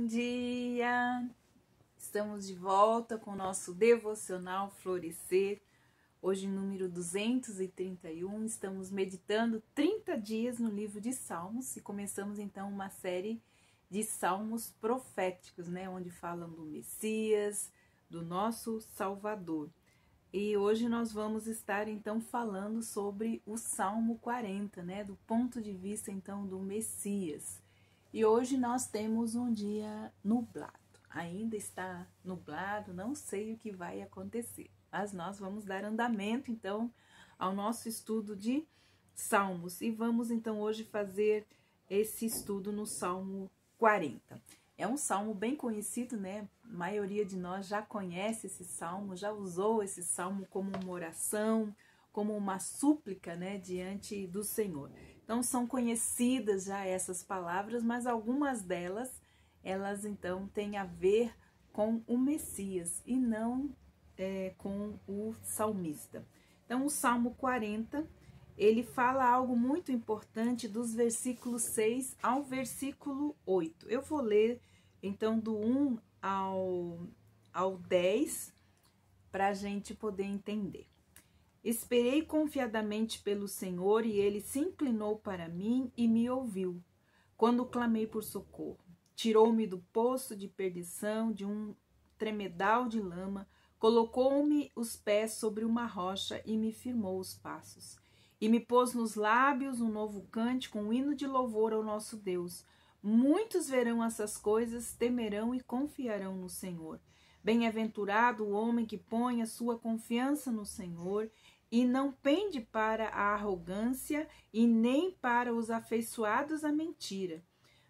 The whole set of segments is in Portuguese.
bom dia! Estamos de volta com o nosso devocional Florescer. Hoje, número 231, estamos meditando 30 dias no livro de Salmos e começamos então uma série de salmos proféticos, né? Onde falam do Messias, do nosso Salvador. E hoje nós vamos estar então falando sobre o Salmo 40, né? Do ponto de vista então do Messias. E hoje nós temos um dia nublado. Ainda está nublado, não sei o que vai acontecer. Mas nós vamos dar andamento, então, ao nosso estudo de Salmos. E vamos, então, hoje fazer esse estudo no Salmo 40. É um salmo bem conhecido, né? A maioria de nós já conhece esse salmo, já usou esse salmo como uma oração, como uma súplica, né, diante do Senhor. Então são conhecidas já essas palavras, mas algumas delas elas então têm a ver com o Messias e não é, com o salmista. Então o Salmo 40 ele fala algo muito importante dos versículos 6 ao versículo 8. Eu vou ler então do 1 ao, ao 10 para a gente poder entender. Esperei confiadamente pelo Senhor e ele se inclinou para mim e me ouviu. Quando clamei por socorro, tirou-me do poço de perdição, de um tremedal de lama, colocou-me os pés sobre uma rocha e me firmou os passos. E me pôs nos lábios um novo cântico, um hino de louvor ao nosso Deus. Muitos verão essas coisas, temerão e confiarão no Senhor. Bem-aventurado o homem que põe a sua confiança no Senhor e não pende para a arrogância e nem para os afeiçoados à mentira.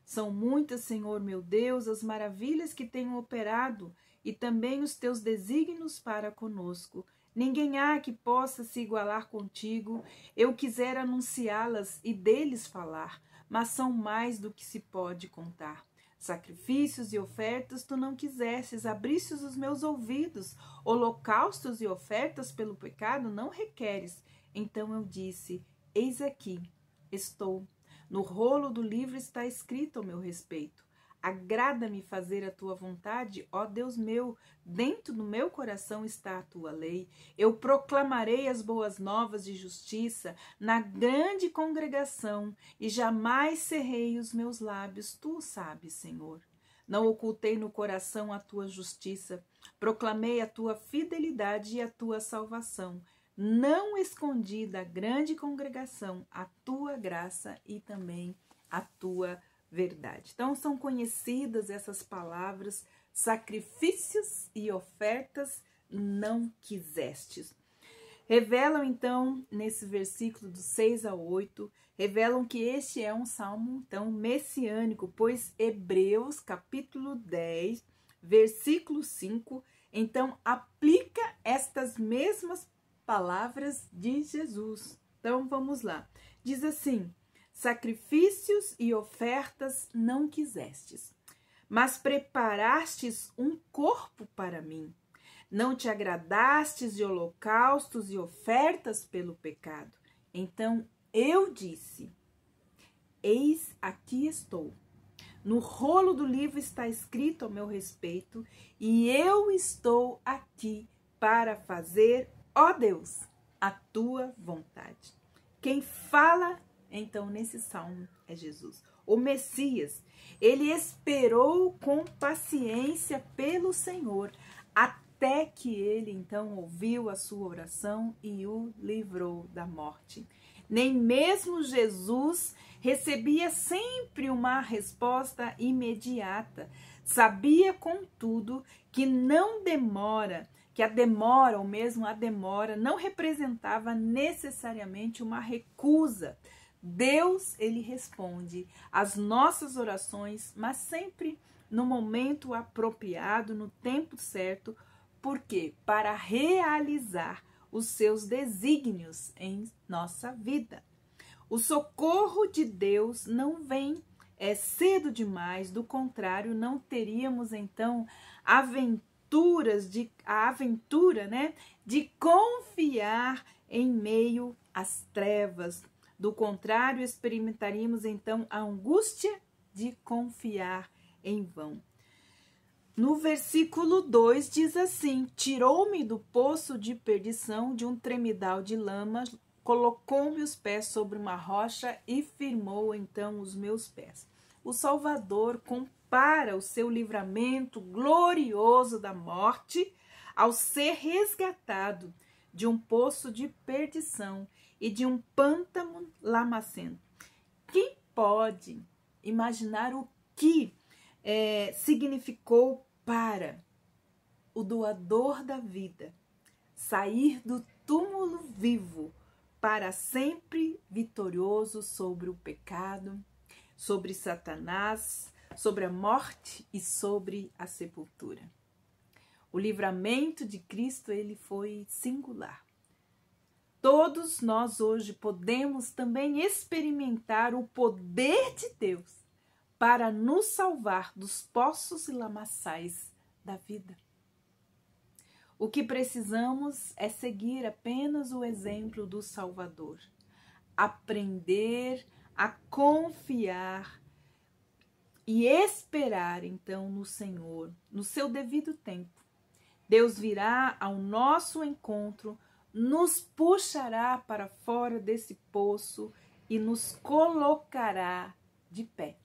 São muitas, Senhor meu Deus, as maravilhas que tenho operado e também os teus desígnios para conosco. Ninguém há que possa se igualar contigo. Eu quiser anunciá-las e deles falar, mas são mais do que se pode contar. Sacrifícios e ofertas tu não quisesses, abristes os meus ouvidos. Holocaustos e ofertas pelo pecado não requeres. Então eu disse: Eis aqui, estou. No rolo do livro está escrito o meu respeito. Agrada-me fazer a tua vontade, ó Deus meu, dentro do meu coração está a tua lei. Eu proclamarei as boas novas de justiça na grande congregação e jamais cerrei os meus lábios, tu sabes, Senhor. Não ocultei no coração a tua justiça, proclamei a tua fidelidade e a tua salvação. Não escondi da grande congregação a tua graça e também a tua verdade. Então, são conhecidas essas palavras, sacrifícios e ofertas não quisestes. Revelam, então, nesse versículo do 6 ao 8, revelam que este é um salmo, então, messiânico, pois Hebreus, capítulo 10, versículo 5, então, aplica estas mesmas palavras de Jesus. Então, vamos lá. Diz assim, sacrifícios e ofertas não quisestes, mas preparastes um corpo para mim. Não te agradastes de holocaustos e ofertas pelo pecado. Então eu disse: Eis aqui estou. No rolo do livro está escrito ao meu respeito, e eu estou aqui para fazer, ó Deus, a tua vontade. Quem fala então, nesse salmo é Jesus, o Messias. Ele esperou com paciência pelo Senhor, até que ele então ouviu a sua oração e o livrou da morte. Nem mesmo Jesus recebia sempre uma resposta imediata. Sabia, contudo, que não demora, que a demora, ou mesmo a demora, não representava necessariamente uma recusa Deus, ele responde às nossas orações, mas sempre no momento apropriado, no tempo certo, porque para realizar os seus desígnios em nossa vida. O socorro de Deus não vem é cedo demais, do contrário, não teríamos então aventuras de a aventura, né, de confiar em meio às trevas, do contrário, experimentaríamos então a angústia de confiar em vão. No versículo 2 diz assim: Tirou-me do poço de perdição, de um tremidal de lamas, colocou-me os pés sobre uma rocha e firmou então os meus pés. O Salvador compara o seu livramento glorioso da morte ao ser resgatado de um poço de perdição e de um pântano lamacento. Quem pode imaginar o que é, significou para o doador da vida sair do túmulo vivo para sempre vitorioso sobre o pecado, sobre Satanás, sobre a morte e sobre a sepultura. O livramento de Cristo ele foi singular. Todos nós hoje podemos também experimentar o poder de Deus para nos salvar dos poços e lamaçais da vida. O que precisamos é seguir apenas o exemplo do Salvador, aprender a confiar e esperar então no Senhor, no seu devido tempo. Deus virá ao nosso encontro nos puxará para fora desse poço e nos colocará de pé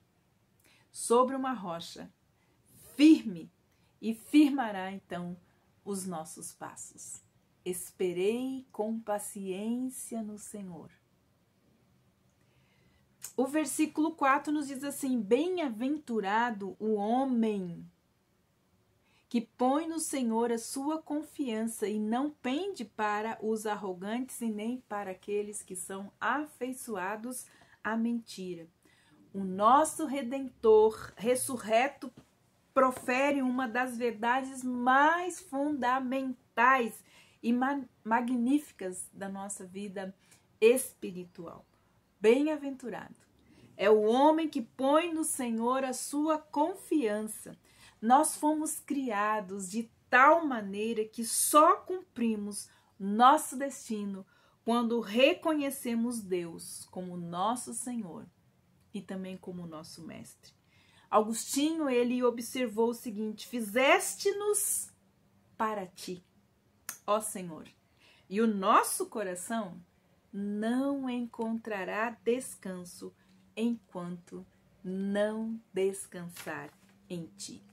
sobre uma rocha firme e firmará então os nossos passos. Esperei com paciência no Senhor. O versículo 4 nos diz assim: Bem-aventurado o homem que põe no Senhor a sua confiança e não pende para os arrogantes e nem para aqueles que são afeiçoados à mentira. O nosso redentor ressurreto profere uma das verdades mais fundamentais e ma magníficas da nossa vida espiritual. Bem-aventurado é o homem que põe no Senhor a sua confiança nós fomos criados de tal maneira que só cumprimos nosso destino quando reconhecemos Deus como nosso Senhor e também como nosso mestre. Agostinho ele observou o seguinte: fizeste-nos para ti, ó Senhor. E o nosso coração não encontrará descanso enquanto não descansar em ti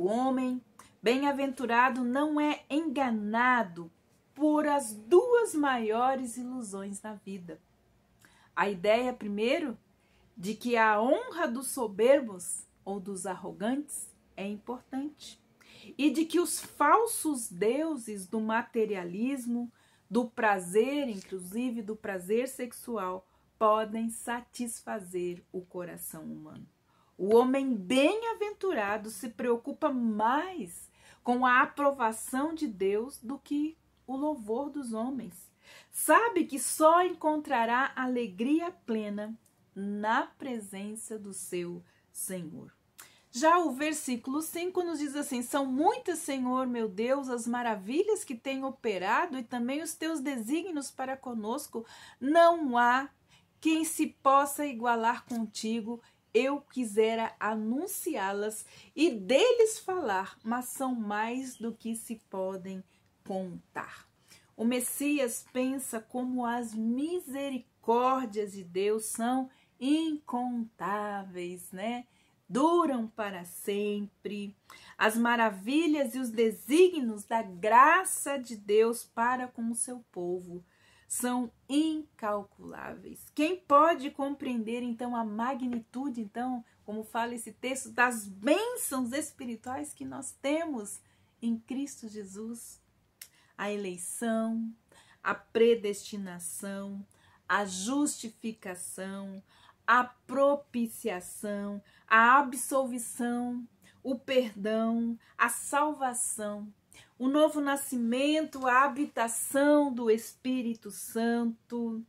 o homem bem-aventurado não é enganado por as duas maiores ilusões na vida. A ideia, primeiro, de que a honra dos soberbos ou dos arrogantes é importante e de que os falsos deuses do materialismo, do prazer, inclusive do prazer sexual, podem satisfazer o coração humano. O homem bem-aventurado se preocupa mais com a aprovação de Deus do que o louvor dos homens. Sabe que só encontrará alegria plena na presença do seu Senhor. Já o versículo 5 nos diz assim: São muitas, Senhor meu Deus, as maravilhas que tem operado e também os teus desígnios para conosco. Não há quem se possa igualar contigo eu quisera anunciá-las e deles falar, mas são mais do que se podem contar. O Messias pensa como as misericórdias de Deus são incontáveis, né? Duram para sempre. As maravilhas e os desígnios da graça de Deus para com o seu povo são incalculáveis. Quem pode compreender então a magnitude, então, como fala esse texto, das bênçãos espirituais que nós temos em Cristo Jesus? A eleição, a predestinação, a justificação, a propiciação, a absolvição, o perdão, a salvação, o novo nascimento, a habitação do Espírito Santo,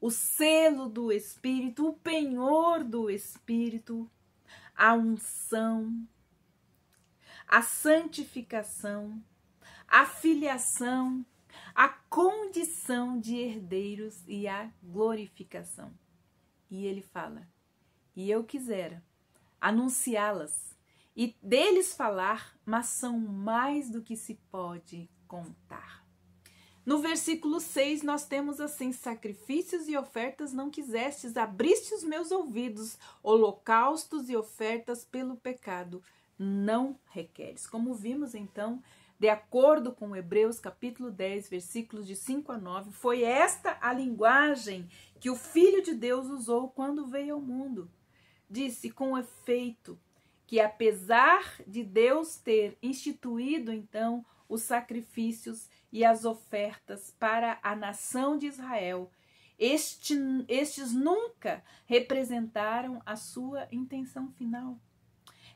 o selo do Espírito, o penhor do Espírito, a unção, a santificação, a filiação, a condição de herdeiros e a glorificação. E ele fala: E eu quisera anunciá-las e deles falar, mas são mais do que se pode contar. No versículo 6, nós temos assim: sacrifícios e ofertas não quisestes, abriste os meus ouvidos, holocaustos e ofertas pelo pecado não requeres. Como vimos então, de acordo com Hebreus capítulo 10, versículos de 5 a 9, foi esta a linguagem que o Filho de Deus usou quando veio ao mundo. Disse: Com efeito, que apesar de Deus ter instituído então os sacrifícios e as ofertas para a nação de Israel, este, estes nunca representaram a sua intenção final.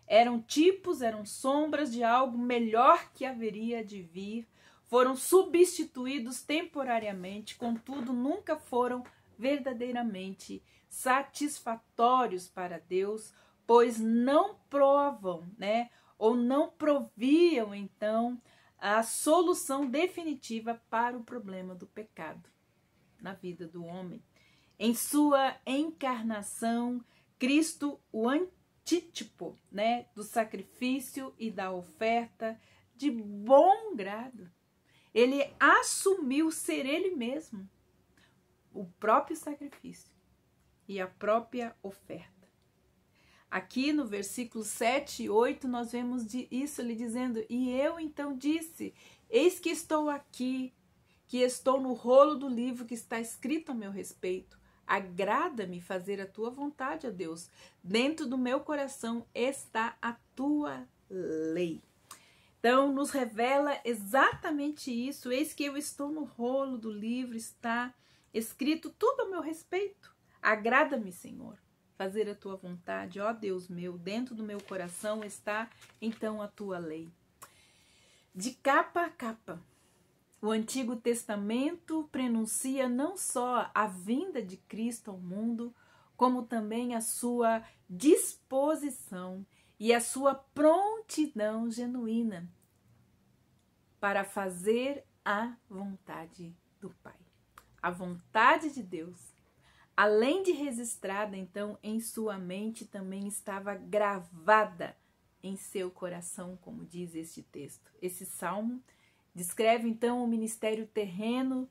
Eram tipos, eram sombras de algo melhor que haveria de vir, foram substituídos temporariamente, contudo, nunca foram verdadeiramente satisfatórios para Deus pois não provam, né, ou não proviam então a solução definitiva para o problema do pecado na vida do homem. Em sua encarnação, Cristo, o antítipo, né, do sacrifício e da oferta de bom grado, ele assumiu ser ele mesmo o próprio sacrifício e a própria oferta. Aqui no versículo 7 e 8, nós vemos isso lhe dizendo: E eu então disse: Eis que estou aqui, que estou no rolo do livro que está escrito a meu respeito. Agrada-me fazer a tua vontade, ó Deus. Dentro do meu coração está a tua lei. Então, nos revela exatamente isso. Eis que eu estou no rolo do livro, está escrito tudo a meu respeito. Agrada-me, Senhor fazer a tua vontade, ó Deus meu, dentro do meu coração está então a tua lei. De capa a capa, o Antigo Testamento prenuncia não só a vinda de Cristo ao mundo, como também a sua disposição e a sua prontidão genuína para fazer a vontade do Pai. A vontade de Deus Além de registrada, então, em sua mente também estava gravada em seu coração, como diz este texto. Esse salmo descreve então o ministério terreno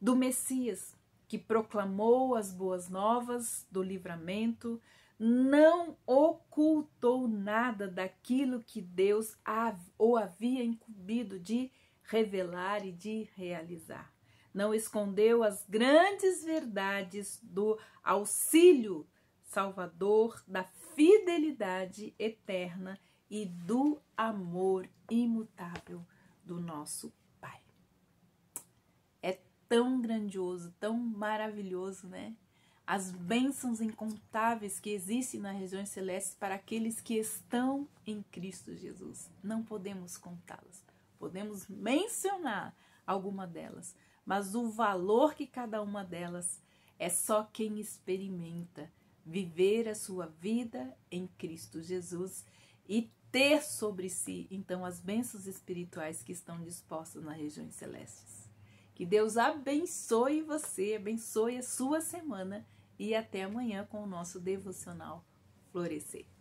do Messias, que proclamou as boas novas do livramento, não ocultou nada daquilo que Deus o havia incumbido de revelar e de realizar não escondeu as grandes verdades do auxílio salvador, da fidelidade eterna e do amor imutável do nosso Pai. É tão grandioso, tão maravilhoso, né? As bênçãos incontáveis que existem nas regiões celestes para aqueles que estão em Cristo Jesus. Não podemos contá-las. Podemos mencionar alguma delas, mas o valor que cada uma delas é só quem experimenta viver a sua vida em Cristo Jesus e ter sobre si então as bênçãos espirituais que estão dispostas nas regiões celestes. Que Deus abençoe você, abençoe a sua semana e até amanhã com o nosso devocional Florescer.